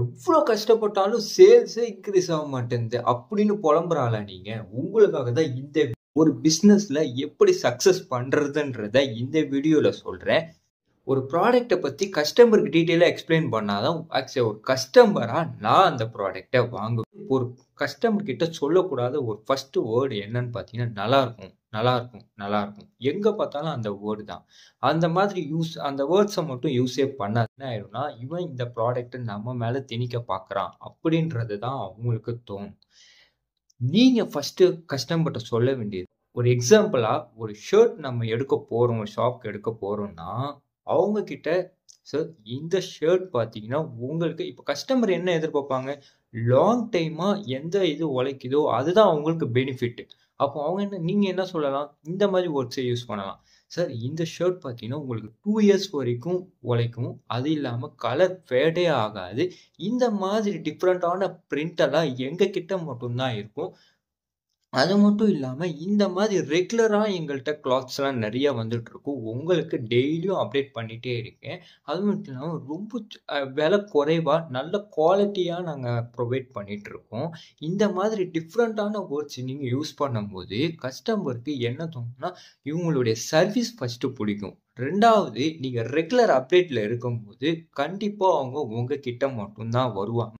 எவ்வளோ கஷ்டப்பட்டாலும் சேல்ஸே இன்க்ரீஸ் ஆக மாட்டேங்குது அப்படின்னு புலம்புறாளா நீங்க உங்களுக்காக தான் இந்த ஒரு பிஸ்னஸ்ல எப்படி சக்ஸஸ் பண்றதுன்றத இந்த வீடியோல சொல்றேன் ஒரு ப்ராடக்டை பற்றி கஸ்டமருக்கு டீட்டெயிலாக எக்ஸ்பிளைன் பண்ணாதான் ஆக்சுவலி ஒரு கஸ்டமராக நான் அந்த ப்ராடக்டை வாங்குவேன் ஒரு கஸ்டமர் கிட்ட சொல்லக்கூடாத ஒரு ஃபஸ்ட்டு வேர்டு என்னன்னு பார்த்தீங்கன்னா நல்லாயிருக்கும் நல்லா இருக்கும் நல்லா இருக்கும் எங்க பார்த்தாலும் அந்த வேர்டு தான் அந்த மாதிரி யூஸ் அந்த வேர்ட்ஸை மட்டும் யூஸே பண்ணா என்ன ஆயிடும்னா இவன் இந்த ப்ராடக்ட்டை நம்ம மேல திணிக்க பார்க்குறான் அப்படின்றது தான் அவங்களுக்கு தோணும் நீங்க ஃபர்ஸ்ட் கஸ்டமர்கிட்ட சொல்ல வேண்டியது ஒரு எக்ஸாம்பிளா ஒரு ஷர்ட் நம்ம எடுக்க போறோம் ஒரு ஷாப்க்கு எடுக்க போறோம்னா அவங்க கிட்ட சார் இந்த ஷர்ட் பார்த்தீங்கன்னா உங்களுக்கு இப்போ கஸ்டமர் என்ன எதிர்பார்ப்பாங்க லாங் டைமாக எந்த இது உழைக்குதோ அதுதான் அவங்களுக்கு பெனிஃபிட் அப்போ அவங்க என்ன நீங்கள் என்ன சொல்லலாம் இந்த மாதிரி வேர்ட்ஸை யூஸ் பண்ணலாம் சார் இந்த ஷர்ட் பார்த்தீங்கன்னா உங்களுக்கு டூ இயர்ஸ் வரைக்கும் உழைக்கும் அது இல்லாமல் கலர் ஃபேடே ஆகாது இந்த மாதிரி டிஃப்ரெண்ட்டான எல்லாம் எங்கள் கிட்ட மட்டும்தான் இருக்கும் அது மட்டும் இல்லாமல் இந்த மாதிரி ரெகுலராக எங்கள்கிட்ட கிளாத்ஸ்லாம் நிறையா வந்துட்டுருக்கும் உங்களுக்கு டெய்லியும் அப்டேட் பண்ணிகிட்டே இருக்கேன் அது மட்டும் இல்லாமல் ரொம்ப விலை குறைவாக நல்ல குவாலிட்டியாக நாங்கள் ப்ரொவைட் பண்ணிகிட்ருக்கோம் இந்த மாதிரி டிஃப்ரெண்ட்டான வேர்ட்ஸ் நீங்கள் யூஸ் பண்ணும்போது கஸ்டமருக்கு என்ன தோணும்னா இவங்களுடைய சர்வீஸ் ஃபஸ்ட்டு பிடிக்கும் ரெண்டாவது நீங்கள் ரெகுலர் அப்டேட்டில் இருக்கும்போது கண்டிப்பாக அவங்க கிட்ட மட்டும்தான் வருவாங்க